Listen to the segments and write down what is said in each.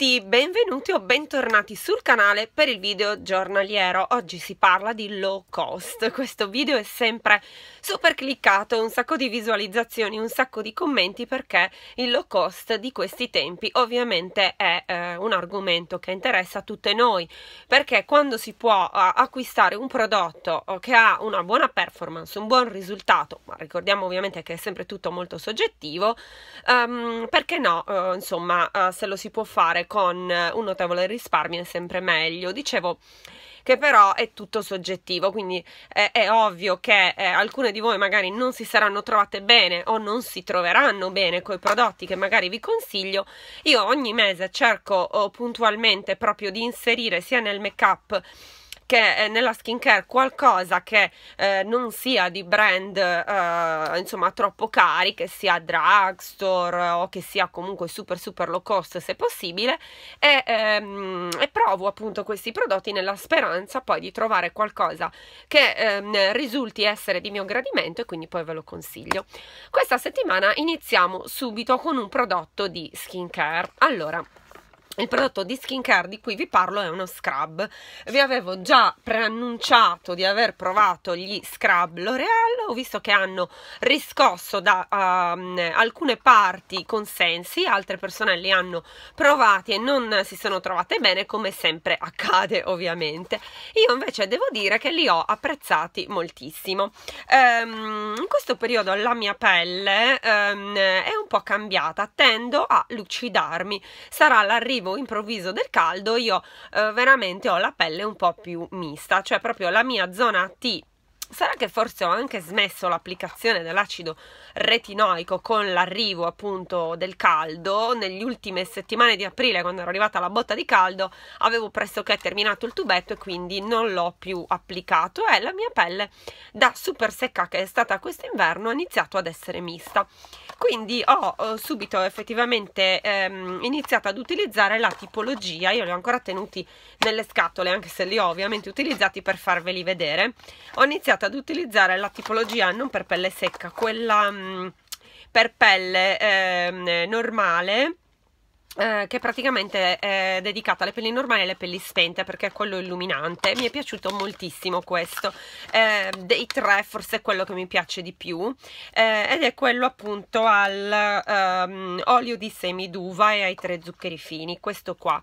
tutti, benvenuti o bentornati sul canale per il video giornaliero. Oggi si parla di low cost, questo video è sempre super cliccato, un sacco di visualizzazioni, un sacco di commenti perché il low cost di questi tempi ovviamente è eh, un argomento che interessa a tutte noi perché quando si può a, acquistare un prodotto che ha una buona performance, un buon risultato, ma ricordiamo ovviamente che è sempre tutto molto soggettivo, um, perché no, uh, insomma uh, se lo si può fare con eh, un notevole risparmio è sempre meglio. Dicevo che però è tutto soggettivo, quindi eh, è ovvio che eh, alcune di voi magari non si saranno trovate bene o non si troveranno bene con i prodotti che magari vi consiglio. Io ogni mese cerco oh, puntualmente proprio di inserire sia nel make up che eh, nella skincare qualcosa che eh, non sia di brand eh, insomma troppo cari, che sia drugstore o che sia comunque super super low cost se possibile e, ehm, e provo appunto questi prodotti nella speranza poi di trovare qualcosa che ehm, risulti essere di mio gradimento e quindi poi ve lo consiglio. Questa settimana iniziamo subito con un prodotto di skincare. Allora, il prodotto di skincare di cui vi parlo è uno scrub. Vi avevo già preannunciato di aver provato gli scrub L'Oreal, ho visto che hanno riscosso da um, alcune parti consensi, altre persone li hanno provati e non si sono trovate bene, come sempre accade ovviamente. Io invece devo dire che li ho apprezzati moltissimo. Um, in questo periodo la mia pelle um, è un po' cambiata, tendo a lucidarmi. Sarà l'arrivo arrivo improvviso del caldo io eh, veramente ho la pelle un po' più mista, cioè proprio la mia zona T Sarà che forse ho anche smesso l'applicazione dell'acido retinoico con l'arrivo appunto del caldo. Negli ultime settimane di aprile, quando ero arrivata la botta di caldo, avevo pressoché terminato il tubetto e quindi non l'ho più applicato. E la mia pelle, da super secca che è stata quest'inverno, ha iniziato ad essere mista quindi ho, subito effettivamente ehm, iniziato ad utilizzare la tipologia io li ho ancora tenuti nelle scatole anche se li ho ovviamente utilizzati per farveli vedere ho iniziato ad utilizzare la tipologia non per pelle secca quella mh, mm, per pelle ehm, normale eh, che praticamente è dedicata alle pelli normali e alle pelli spente perché è quello illuminante mi è piaciuto moltissimo questo eh, dei tre forse è quello che mi piace di più eh, ed è quello appunto al ehm, olio di semi d'uva e ai tre zuccheri fini questo qua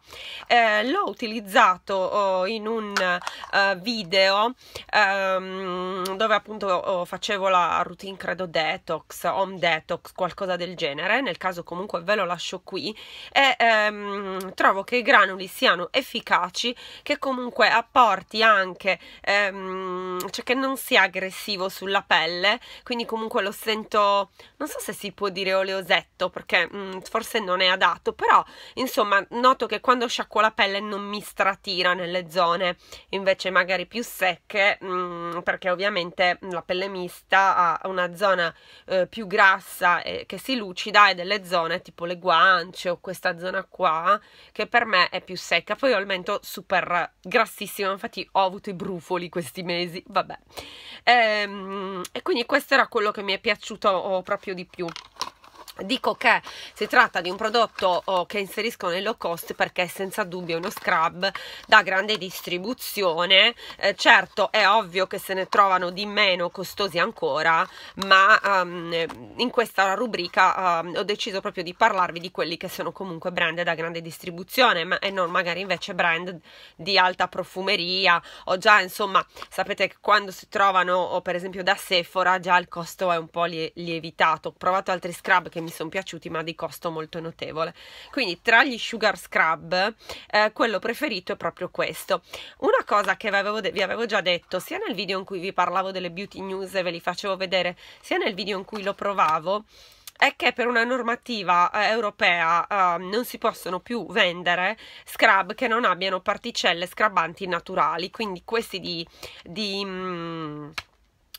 eh, l'ho utilizzato oh, in un uh, video ehm, dove appunto oh, facevo la routine credo detox home detox qualcosa del genere nel caso comunque ve lo lascio qui e ehm, trovo che i granuli siano efficaci, che comunque apporti anche, ehm, cioè che non sia aggressivo sulla pelle, quindi comunque lo sento, non so se si può dire oleosetto perché mh, mm, forse non è adatto, però insomma noto che quando sciacquo la pelle non mi stratira nelle zone invece magari più secche mh, mm, perché ovviamente la pelle mista ha una zona eh, più grassa e eh, che si lucida e delle zone tipo le guance o questa questa zona qua che per me è più secca. Poi ho il mento super grassissimo, infatti ho avuto i brufoli questi mesi, vabbè. Ehm, e quindi questo era quello che mi è piaciuto proprio di più. Dico che si tratta di un prodotto oh, che inserisco nel low cost perché è senza dubbio uno scrub da grande distribuzione, eh, certo è ovvio che se ne trovano di meno costosi ancora, ma um, in questa rubrica um, ho deciso proprio di parlarvi di quelli che sono comunque brand da grande distribuzione ma, e non magari invece brand di alta profumeria o già insomma sapete che quando si trovano oh, per esempio da Sephora già il costo è un po' lie lievitato, ho provato altri scrub che mi mi sono piaciuti ma di costo molto notevole quindi tra gli sugar scrub eh, quello preferito è proprio questo una cosa che vi avevo, vi avevo già detto sia nel video in cui vi parlavo delle beauty news e ve li facevo vedere sia nel video in cui lo provavo è che per una normativa eh, europea eh, non si possono più vendere scrub che non abbiano particelle scrabanti naturali, quindi questi di, di mh, mm,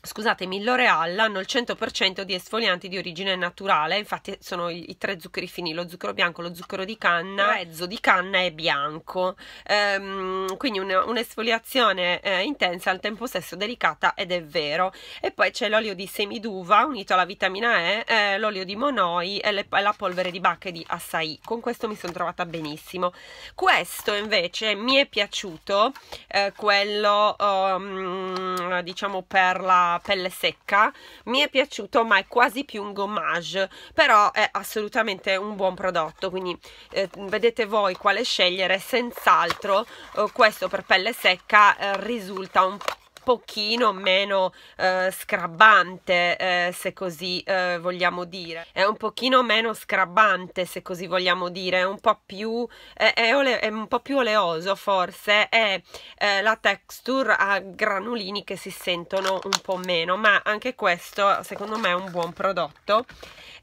scusatemi, L'Oreal hanno il 100% di esfolianti di origine naturale, infatti sono i, i, tre zuccheri fini, lo zucchero bianco, lo zucchero di canna, mezzo di canna e bianco, ehm, quindi un'esfoliazione eh, intensa al tempo stesso delicata ed è vero. E poi c'è l'olio di semiduva unito alla vitamina E, eh, l'olio di monoi e, le, la polvere di bacche di acai. Con questo mi sono trovata benissimo. Questo invece mi è piaciuto, eh, quello um, diciamo per la pelle secca mi è piaciuto ma è quasi più un gommage però è assolutamente un buon prodotto quindi eh, vedete voi quale scegliere senz'altro eh, questo per pelle secca eh, risulta un pochino meno eh, scrabante, eh, se così eh, vogliamo dire. È un pochino meno scrabbante se così vogliamo dire, è un po' più, è ole, è un po più oleoso forse, è eh, la texture a granulini che si sentono un po' meno, ma anche questo secondo me è un buon prodotto.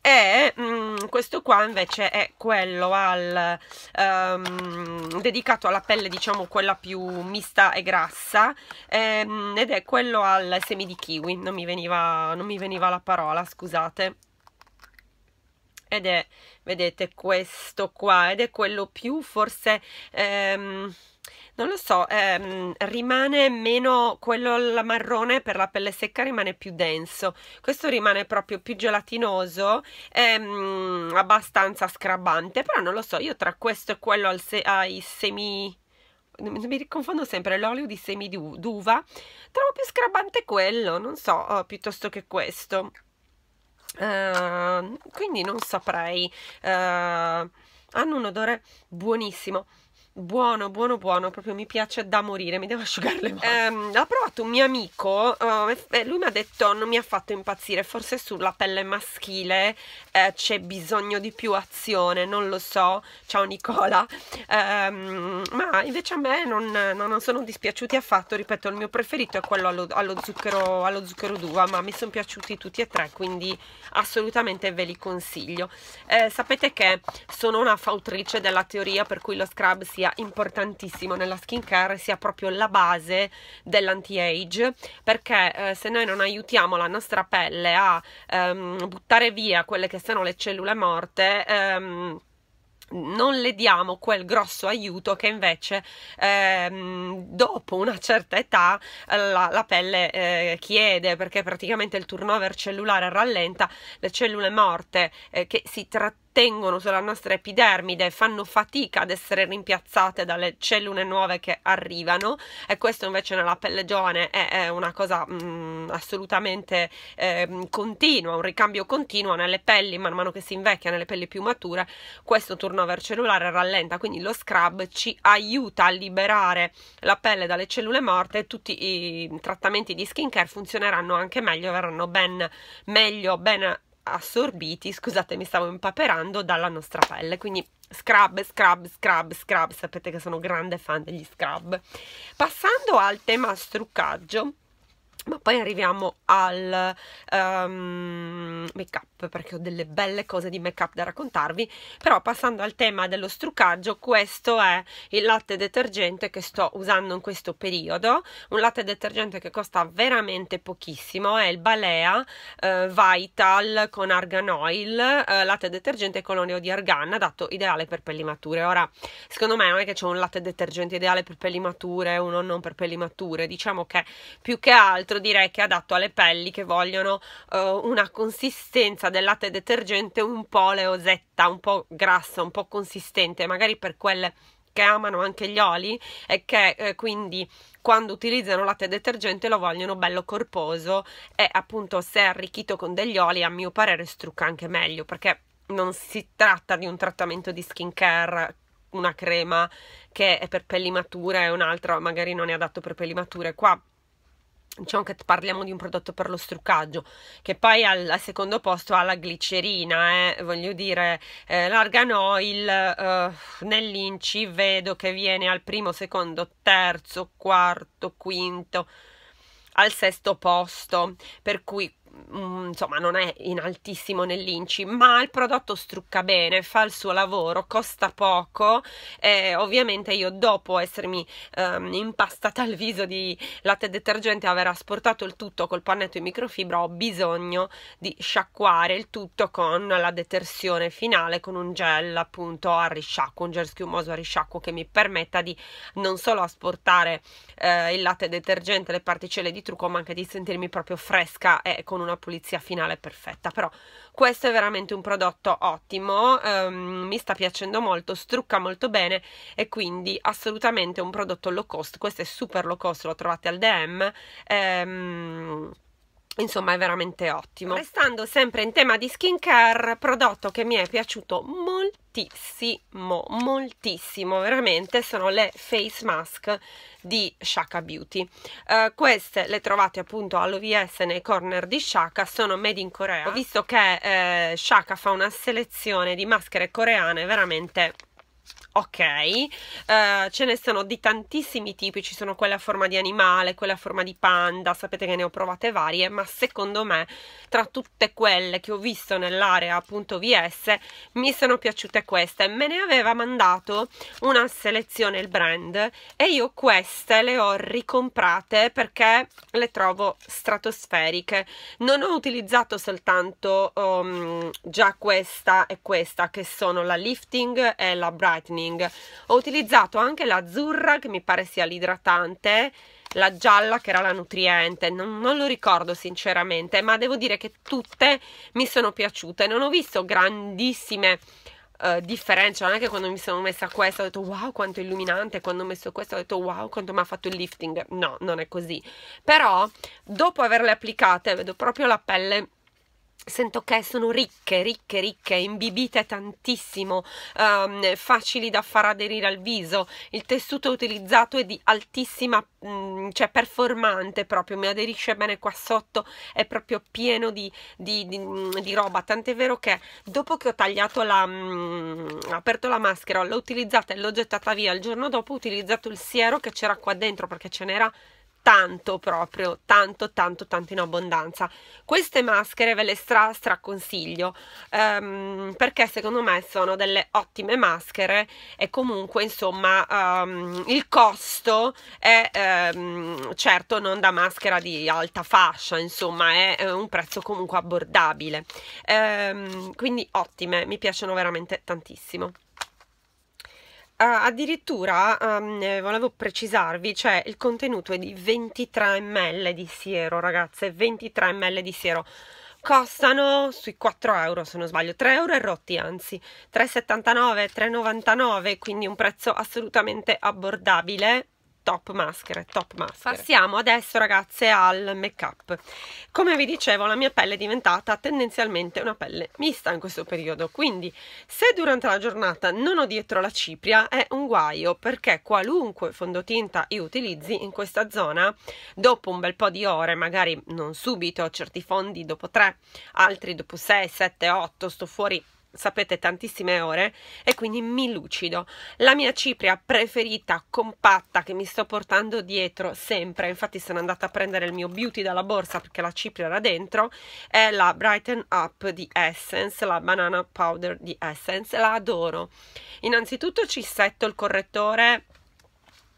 E mh, mm, questo qua invece è quello al, um, dedicato alla pelle, diciamo quella più mista e grassa. E, ehm, mh, Ehm, ed è quello al semi di kiwi, non mi, veniva, non mi veniva la parola, scusate. Ed è, vedete, questo qua, ed è quello più forse... Ehm, non lo so, ehm, rimane meno quello al marrone per la pelle secca, rimane più denso. Questo rimane proprio più gelatinoso, ehm, abbastanza scrabante, però non lo so, io tra questo e quello se ai semi mi confondo sempre, l'olio di semi d'uva, trovo più scrabante quello, non so, oh, piuttosto che questo. Uh, quindi non saprei. Uh, hanno un odore buonissimo. Buono, buono, buono, proprio mi piace da morire, mi devo asciugare le mani. Ehm, l'ha provato un mio amico, eh, lui mi ha detto non mi ha fatto impazzire, forse sulla pelle maschile eh, c'è bisogno di più azione, non lo so, ciao Nicola, ehm, ma invece a me non, non, sono dispiaciuti affatto, ripeto il mio preferito è quello allo, allo, zucchero, allo zucchero d'uva, ma mi sono piaciuti tutti e tre, quindi assolutamente ve li consiglio. Eh, sapete che sono una fautrice della teoria per cui lo scrub sia sia importantissimo nella skincare, sia proprio la base dell'anti-age, perché eh, se noi non aiutiamo la nostra pelle a ehm, buttare via quelle che sono le cellule morte, ehm, non le diamo quel grosso aiuto che invece ehm, dopo una certa età eh, la, la pelle eh, chiede perché praticamente il turnover cellulare rallenta, le cellule morte eh, che si trattano tengono sulla nostra epidermide fanno fatica ad essere rimpiazzate dalle cellule nuove che arrivano e questo invece nella pelle giovane è, è una cosa mh, mm, assolutamente eh, continua, un ricambio continuo nelle pelli man mano che si invecchia, nelle pelli più mature, questo turnover cellulare rallenta, quindi lo scrub ci aiuta a liberare la pelle dalle cellule morte e tutti i trattamenti di skin care funzioneranno anche meglio, verranno ben meglio, ben assorbiti, scusate mi stavo impaperando dalla nostra pelle, quindi scrub, scrub, scrub, scrub, sapete che sono grande fan degli scrub. Passando al tema struccaggio, ma poi arriviamo al um, ehm, make up perché ho delle belle cose di make up da raccontarvi però passando al tema dello struccaggio questo è il latte detergente che sto usando in questo periodo un latte detergente che costa veramente pochissimo è il Balea eh, Vital con Argan Oil eh, latte detergente con olio di argan adatto ideale per pelli mature ora secondo me non è che c'è un latte detergente ideale per pelli mature uno non per pelli mature diciamo che più che altro altro direi che è adatto alle pelli che vogliono uh, una consistenza del latte detergente un po' leosetta, un po' grassa, un po' consistente, magari per quelle che amano anche gli oli e che eh, quindi quando utilizzano latte detergente lo vogliono bello corposo e appunto se arricchito con degli oli a mio parere strucca anche meglio perché non si tratta di un trattamento di skincare una crema che è per pelli mature e un'altra magari non è adatto per pelli mature qua diciamo che parliamo di un prodotto per lo struccaggio che poi al, al secondo posto ha la glicerina eh? voglio dire eh, l'arganoil eh, nell'inci vedo che viene al primo secondo terzo quarto quinto al sesto posto per cui Mm, insomma non è in altissimo nell'inci, ma il prodotto strucca bene, fa il suo lavoro, costa poco. e ovviamente io dopo essermi ehm, impastata al viso di latte detergente e aver asportato il tutto col pannetto in microfibra ho bisogno di sciacquare il tutto con la detersione finale con un gel appunto a risciacquo, un gel schiumoso a risciacquo che mi permetta di non solo asportare eh, il latte detergente, le particelle di trucco, ma anche di sentirmi proprio fresca e con un una pulizia finale perfetta però questo è veramente un prodotto ottimo um, mi sta piacendo molto strucca molto bene e quindi assolutamente un prodotto low cost questo è super low cost lo trovate al DM um, ehm, Insomma è veramente ottimo. Restando sempre in tema di skincare, prodotto che mi è piaciuto moltissimo, moltissimo, veramente, sono le face mask di Shaka Beauty. Uh, queste le trovate appunto all'OVS nei corner di Shaka, sono made in Corea. Ho visto che eh, Shaka fa una selezione di maschere coreane veramente ok, uh, ce ne sono di tantissimi tipi, ci sono quella a forma di animale, quella a forma di panda, sapete che ne ho provate varie, ma secondo me tra tutte quelle che ho visto nell'area appunto VS mi sono piaciute queste, me ne aveva mandato una selezione il brand e io queste le ho ricomprate perché le trovo stratosferiche, non ho utilizzato soltanto um, già questa e questa che sono la lifting e la bright brightening ho utilizzato anche l'azzurra che mi pare sia l'idratante la gialla che era la nutriente, non, non, lo ricordo sinceramente, ma devo dire che tutte mi sono piaciute, non ho visto grandissime eh, differenze, che quando mi sono messa questa ho detto wow quanto illuminante, quando ho messo questa ho detto wow quanto mi ha fatto il lifting, no non è così, però dopo averle applicate vedo proprio la pelle Sento che sono ricche, ricche, ricche, imbibite tantissimo, um, facili da far aderire al viso. Il tessuto utilizzato è di altissima, mh, mm, cioè performante proprio, mi aderisce bene qua sotto, è proprio pieno di, di, di, mm, di roba. Tant'è vero che dopo che ho tagliato la, mh, mm, aperto la maschera, l'ho utilizzata e l'ho gettata via, il giorno dopo ho utilizzato il siero che c'era qua dentro perché ce n'era tanto proprio, tanto tanto tanto in abbondanza. Queste maschere ve le stra straconsiglio um, perché secondo me sono delle ottime maschere e comunque insomma um, il costo è um, certo non da maschera di alta fascia, insomma è, è un prezzo comunque abbordabile. quindi ottime, mi piacciono veramente tantissimo. Uh, addirittura um, volevo precisarvi, cioè il contenuto è di 23 ml di siero, ragazze, 23 ml di siero. Costano sui 4 euro se non sbaglio, 3 euro e rotti anzi, 3,79, 3,99, quindi un prezzo assolutamente abbordabile top maschere, top maschere. Passiamo adesso ragazze al make up. Come vi dicevo la mia pelle è diventata tendenzialmente una pelle mista in questo periodo, quindi se durante la giornata non ho dietro la cipria è un guaio perché qualunque fondotinta io utilizzi in questa zona, dopo un bel po' di ore, magari non subito, certi fondi dopo 3, altri dopo 6, 7, 8, sto fuori sapete, tantissime ore e quindi mi lucido. La mia cipria preferita, compatta, che mi sto portando dietro sempre, infatti sono andata a prendere il mio beauty dalla borsa perché la cipria era dentro, è la Brighten Up di Essence, la Banana Powder di Essence, la adoro. Innanzitutto ci setto il correttore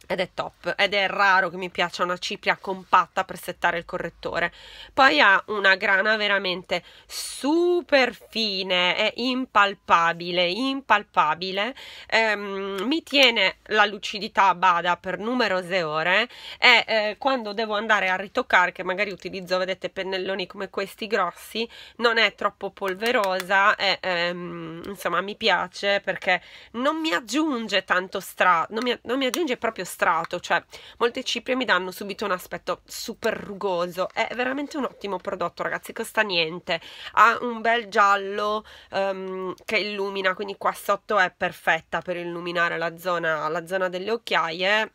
ed è top ed è raro che mi piaccia una cipria compatta per settare il correttore poi ha una grana veramente super fine è impalpabile impalpabile ehm, mi tiene la lucidità a bada per numerose ore e eh, quando devo andare a ritoccare che magari utilizzo vedete pennelloni come questi grossi non è troppo polverosa e ehm, insomma mi piace perché non mi aggiunge tanto strato non, non mi aggiunge proprio strato strato, cioè molte cipria mi danno subito un aspetto super rugoso, è veramente un ottimo prodotto ragazzi, costa niente, ha un bel giallo um, che illumina, quindi qua sotto è perfetta per illuminare la zona, la zona delle occhiaie,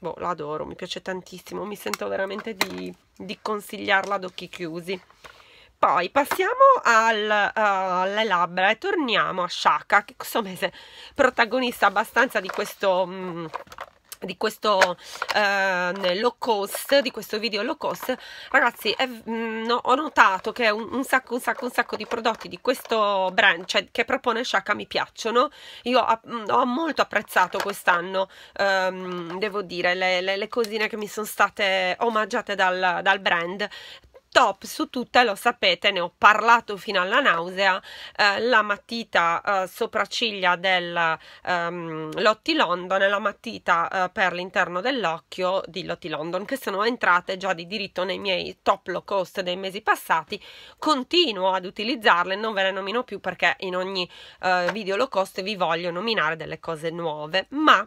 boh, l'adoro, mi piace tantissimo, mi sento veramente di, di consigliarla ad occhi chiusi. Poi passiamo al, uh, alle labbra e torniamo a Shaka, che questo mese protagonista abbastanza di questo... Mh, mm, di questo eh, low cost, di questo video low cost, ragazzi è, mh, mm, no, ho notato che un, un, sacco, un sacco, un sacco di prodotti di questo brand, cioè, che propone Shaka mi piacciono, io a, mh, mm, ho molto apprezzato quest'anno, ehm, devo dire, le, le, le, cosine che mi sono state omaggiate dal, dal brand, top su tutte, lo sapete, ne ho parlato fino alla nausea, eh, la matita eh, sopracciglia del ehm, Lotti London e la matita eh, per l'interno dell'occhio di Lotti London, che sono entrate già di diritto nei miei top low cost dei mesi passati. Continuo ad utilizzarle, non ve le nomino più perché in ogni eh, video low cost vi voglio nominare delle cose nuove, ma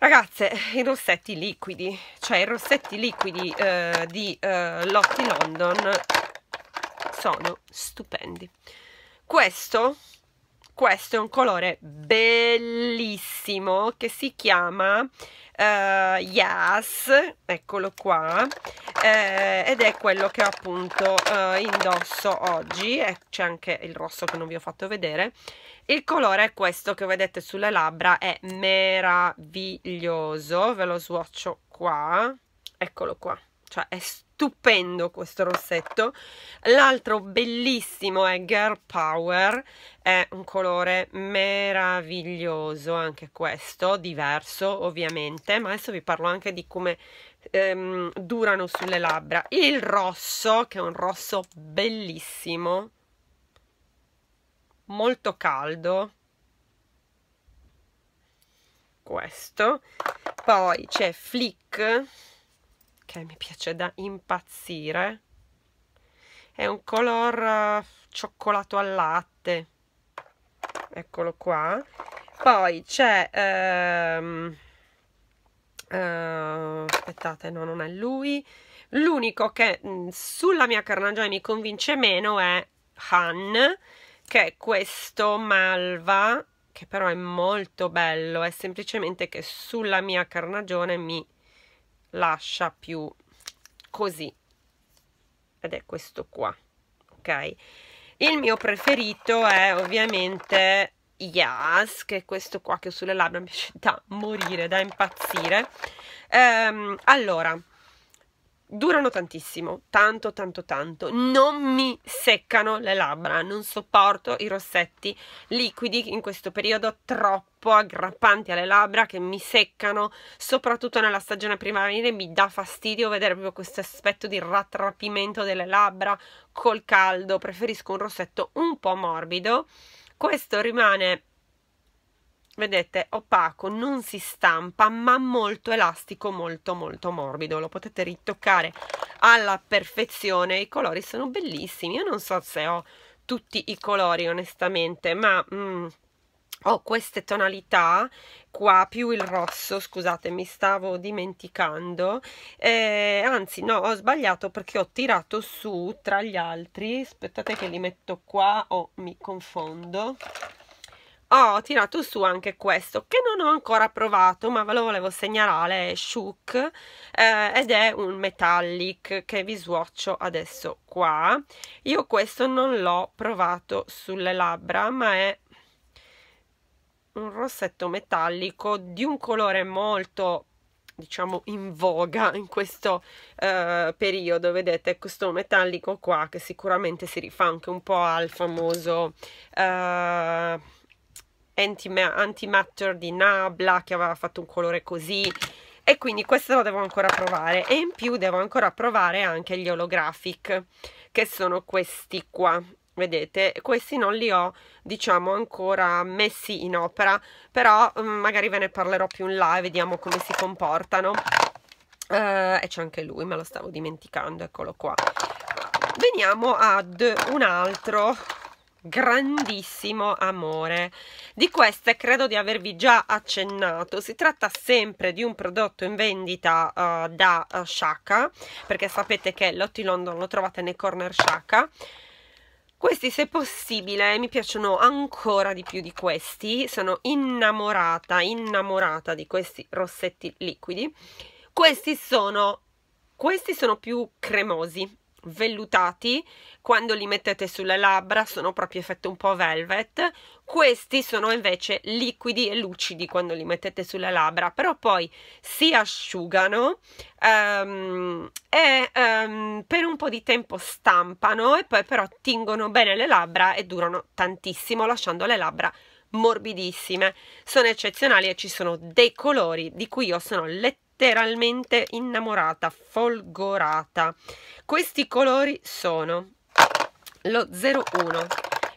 Ragazze, i rossetti liquidi, cioè i rossetti liquidi eh, di eh, Lotti London sono stupendi. Questo, questo è un colore bellissimo che si chiama eh, Yes, eccolo qua, eh, ed è quello che appunto eh, indosso oggi, c'è anche il rosso che non vi ho fatto vedere, il colore è questo che vedete sulle labbra, è meraviglioso, ve lo swatcho qua, eccolo qua, cioè è stupendo questo rossetto. L'altro bellissimo è Girl Power, è un colore meraviglioso anche questo, diverso ovviamente, ma adesso vi parlo anche di come ehm, durano sulle labbra. Il rosso, che è un rosso bellissimo, molto caldo questo poi c'è Flick che mi piace da impazzire è un color eh, cioccolato al latte eccolo qua poi c'è ehm, eh, aspettate no non è lui l'unico che mh, mm, sulla mia carnagione mi convince meno è Han che è questo malva che però è molto bello è semplicemente che sulla mia carnagione mi lascia più così ed è questo qua ok il mio preferito è ovviamente Yas, che è questo qua che sulle labbra mi piace da morire, da impazzire. Ehm, allora, durano tantissimo, tanto, tanto, tanto. Non mi seccano le labbra, non sopporto i rossetti liquidi in questo periodo troppo aggrappanti alle labbra che mi seccano, soprattutto nella stagione primaverile mi dà fastidio vedere proprio questo aspetto di rattrappimento delle labbra col caldo. Preferisco un rossetto un po' morbido. Questo rimane vedete opaco non si stampa ma molto elastico molto molto morbido lo potete ritoccare alla perfezione i colori sono bellissimi io non so se ho tutti i colori onestamente ma mm, ho queste tonalità qua più il rosso scusate mi stavo dimenticando eh, anzi no ho sbagliato perché ho tirato su tra gli altri aspettate che li metto qua o oh, mi confondo ho tirato su anche questo che non ho ancora provato ma ve lo volevo segnalare è Shook eh, ed è un metallic che vi swatcho adesso qua io questo non l'ho provato sulle labbra ma è un rossetto metallico di un colore molto diciamo in voga in questo eh, periodo vedete questo metallico qua che sicuramente si rifà anche un po' al famoso eh, Antimatter di Nabla che aveva fatto un colore così e quindi questo lo devo ancora provare e in più devo ancora provare anche gli holographic che sono questi qua vedete questi non li ho diciamo ancora messi in opera però mm, magari ve ne parlerò più in là e vediamo come si comportano uh, e c'è anche lui me lo stavo dimenticando eccolo qua veniamo ad un altro grandissimo amore. Di queste credo di avervi già accennato, si tratta sempre di un prodotto in vendita uh, da uh, eh, Shaka, perché sapete che Lotti London lo trovate nei corner Shaka. Questi se possibile mi piacciono ancora di più di questi, sono innamorata, innamorata di questi rossetti liquidi. Questi sono, questi sono più cremosi, vellutati, quando li mettete sulle labbra sono proprio effetto un po' velvet, questi sono invece liquidi e lucidi quando li mettete sulle labbra, però poi si asciugano um, e um, per un po' di tempo stampano e poi però tingono bene le labbra e durano tantissimo lasciando le labbra morbidissime, sono eccezionali e ci sono dei colori di cui io sono letteralmente letteralmente innamorata, folgorata. Questi colori sono lo 01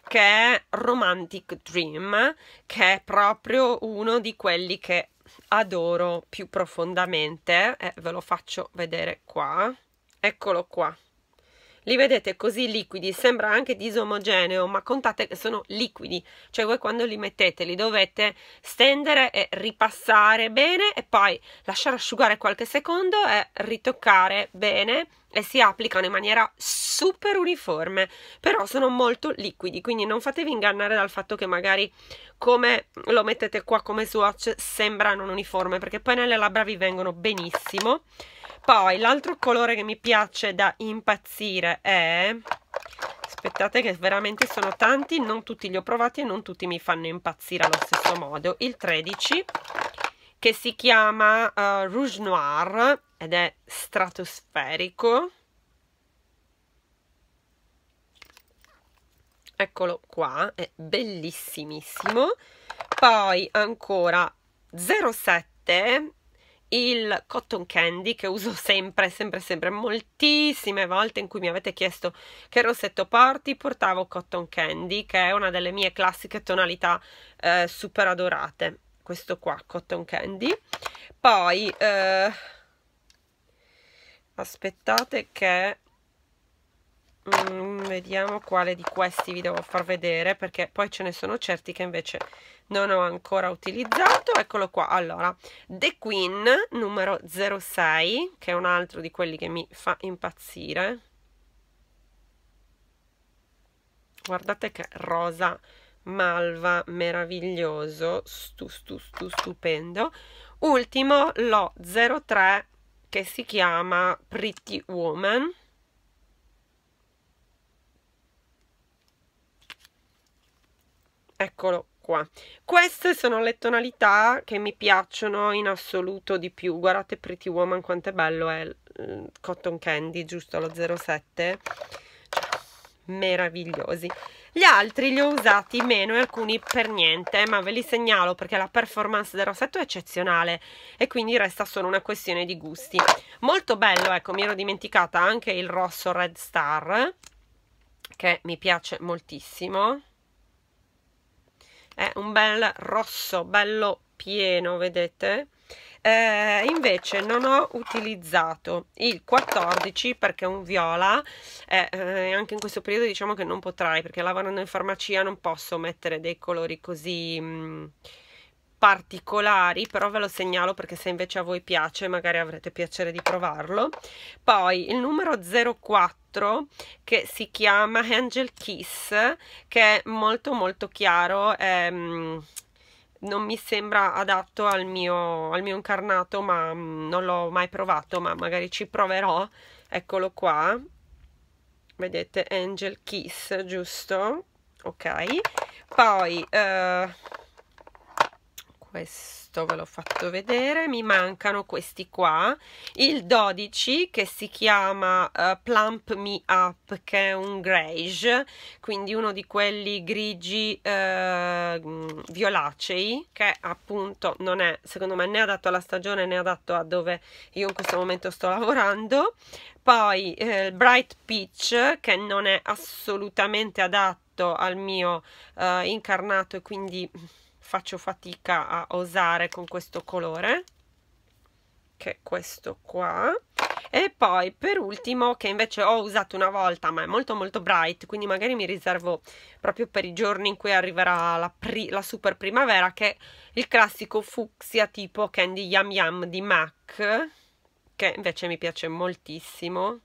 che è Romantic Dream, che è proprio uno di quelli che adoro più profondamente. Eh, ve lo faccio vedere qua. Eccolo qua li vedete così liquidi, sembra anche disomogeneo, ma contate che sono liquidi, cioè voi quando li mettete li dovete stendere e ripassare bene e poi lasciare asciugare qualche secondo e ritoccare bene e si applicano in maniera super uniforme, però sono molto liquidi, quindi non fatevi ingannare dal fatto che magari come lo mettete qua come swatch sembra non uniforme, perché poi nelle labbra vi vengono benissimo poi l'altro colore che mi piace da impazzire è aspettate che veramente sono tanti non tutti li ho provati e non tutti mi fanno impazzire allo stesso modo il 13 che si chiama uh, Rouge Noir ed è stratosferico eccolo qua è bellissimissimo poi ancora 07 il cotton candy che uso sempre, sempre, sempre, moltissime volte in cui mi avete chiesto che rossetto porti, portavo cotton candy che è una delle mie classiche tonalità eh, super adorate, questo qua, cotton candy. Poi, eh, aspettate che mm, vediamo quale di questi vi devo far vedere perché poi ce ne sono certi che invece non ho ancora utilizzato eccolo qua allora The Queen numero 06 che è un altro di quelli che mi fa impazzire guardate che rosa malva meraviglioso stu, stu, stu, stupendo ultimo lo 03 che si chiama Pretty Woman eccolo qua queste sono le tonalità che mi piacciono in assoluto di più guardate Pretty Woman quanto è bello è mm, Cotton Candy giusto lo 07 cioè, meravigliosi gli altri li ho usati meno e alcuni per niente ma ve li segnalo perché la performance del rossetto è eccezionale e quindi resta solo una questione di gusti molto bello ecco mi ero dimenticata anche il rosso Red Star che mi piace moltissimo è un bel rosso, bello pieno, vedete? Eh, invece non ho utilizzato il 14 perché è un viola eh, eh, anche in questo periodo diciamo che non potrai perché lavorando in farmacia non posso mettere dei colori così mh, mm, particolari però ve lo segnalo perché se invece a voi piace magari avrete piacere di provarlo poi il numero 04 che si chiama Angel Kiss che è molto molto chiaro ehm, non mi sembra adatto al mio, al mio incarnato ma mm, non l'ho mai provato ma magari ci proverò eccolo qua vedete Angel Kiss giusto ok poi eh, questo ve l'ho fatto vedere mi mancano questi qua il 12 che si chiama uh, plump me up che è un greige quindi uno di quelli grigi uh, violacei che appunto non è secondo me né adatto alla stagione né adatto a dove io in questo momento sto lavorando poi eh, il bright peach che non è assolutamente adatto al mio uh, incarnato e quindi faccio fatica a osare con questo colore che è questo qua e poi per ultimo che invece ho usato una volta ma è molto molto bright quindi magari mi riservo proprio per i giorni in cui arriverà la, la super primavera che è il classico fucsia tipo candy yam yam di MAC che invece mi piace moltissimo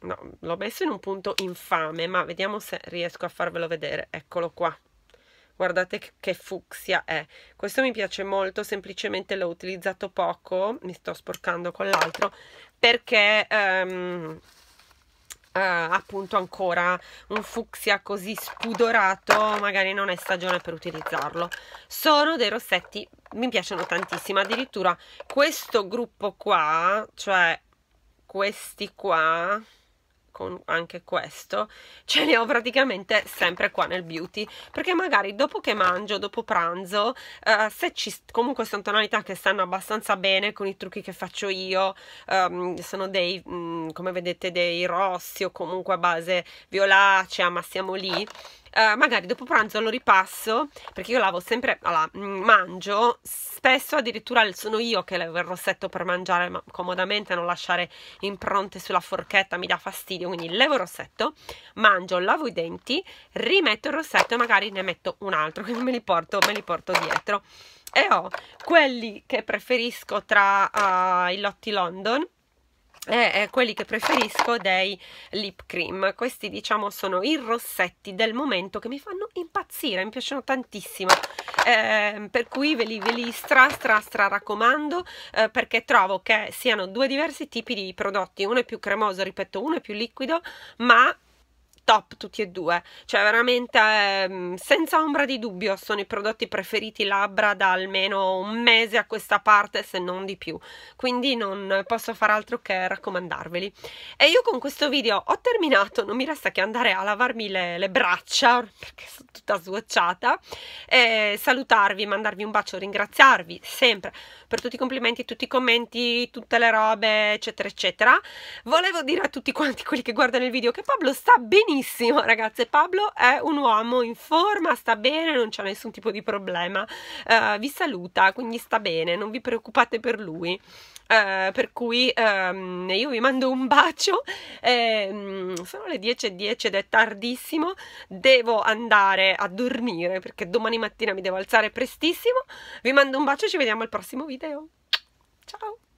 no, l'ho messo in un punto infame, ma vediamo se riesco a farvelo vedere. Eccolo qua guardate che fucsia è questo mi piace molto semplicemente l'ho utilizzato poco mi sto sporcando con l'altro perché um, uh, appunto ancora un fucsia così spudorato magari non è stagione per utilizzarlo sono dei rossetti mi piacciono tantissimo addirittura questo gruppo qua cioè questi qua con anche questo ce li ho praticamente sempre qua nel beauty perché magari dopo che mangio dopo pranzo eh, se ci comunque sono tonalità che stanno abbastanza bene con i trucchi che faccio io ehm, sono dei mh, mm, come vedete dei rossi o comunque a base violacea ma siamo lì eh, magari dopo pranzo lo ripasso perché io lavo sempre, allora, mm, mangio spesso addirittura sono io che levo il rossetto per mangiare comodamente, non lasciare impronte sulla forchetta, mi dà fastidio, quindi levo il rossetto, mangio, lavo i denti, rimetto il rossetto e magari ne metto un altro, quindi me li porto, me li porto dietro. E ho quelli che preferisco tra uh, i lotti London, eh, eh, quelli che preferisco dei lip cream questi diciamo sono i rossetti del momento che mi fanno impazzire mi piacciono tantissimo eh, per cui ve li, ve li, stra stra stra raccomando eh, perché trovo che siano due diversi tipi di prodotti uno è più cremoso ripeto uno è più liquido ma top tutti e due, cioè veramente ehm, senza ombra di dubbio sono i prodotti preferiti labbra da almeno un mese a questa parte se non di più, quindi non posso far altro che raccomandarveli. E io con questo video ho terminato, non mi resta che andare a lavarmi le, le braccia perché sono tutta sgocciata e salutarvi, mandarvi un bacio, ringraziarvi sempre per tutti i complimenti, tutti i commenti, tutte le robe eccetera eccetera. Volevo dire a tutti quanti quelli che guardano il video che Pablo sta benissimo benissimo ragazze, Pablo è un uomo in forma, sta bene, non c'è nessun tipo di problema, uh, vi saluta, quindi sta bene, non vi preoccupate per lui. Uh, per cui um, io vi mando un bacio, ehm, sono le 10.10 .10 ed è tardissimo, devo andare a dormire perché domani mattina mi devo alzare prestissimo, vi mando un bacio e ci vediamo al prossimo video, ciao!